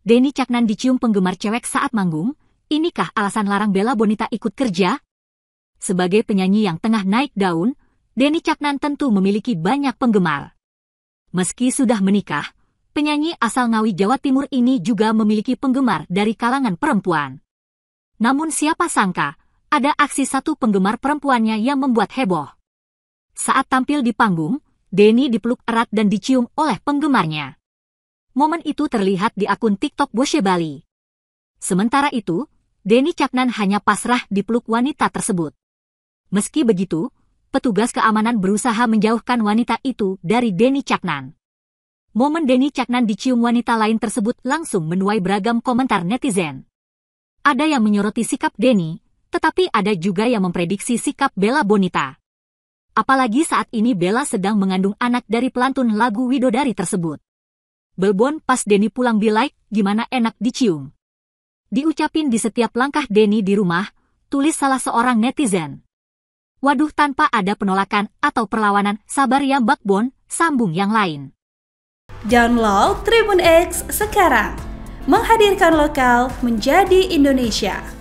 Denny Caknan dicium penggemar cewek saat manggung, inikah alasan larang Bella Bonita ikut kerja? Sebagai penyanyi yang tengah naik daun, Denny Caknan tentu memiliki banyak penggemar. Meski sudah menikah, penyanyi asal Ngawi Jawa Timur ini juga memiliki penggemar dari kalangan perempuan. Namun siapa sangka, ada aksi satu penggemar perempuannya yang membuat heboh. Saat tampil di panggung, Denny dipeluk erat dan dicium oleh penggemarnya. Momen itu terlihat di akun TikTok Boshe Bali. Sementara itu, Denny Caknan hanya pasrah di peluk wanita tersebut. Meski begitu, petugas keamanan berusaha menjauhkan wanita itu dari Denny Caknan. Momen Denny Caknan dicium wanita lain tersebut langsung menuai beragam komentar netizen. Ada yang menyoroti sikap Denny, tetapi ada juga yang memprediksi sikap Bella Bonita. Apalagi saat ini Bella sedang mengandung anak dari pelantun lagu Widodari tersebut. Belbon pas Denny pulang bilaik, gimana enak dicium. Diucapin di setiap langkah Denny di rumah, tulis salah seorang netizen. Waduh tanpa ada penolakan atau perlawanan, sabar ya Mbak Bon, sambung yang lain. Download Tribun X sekarang. Menghadirkan lokal menjadi Indonesia.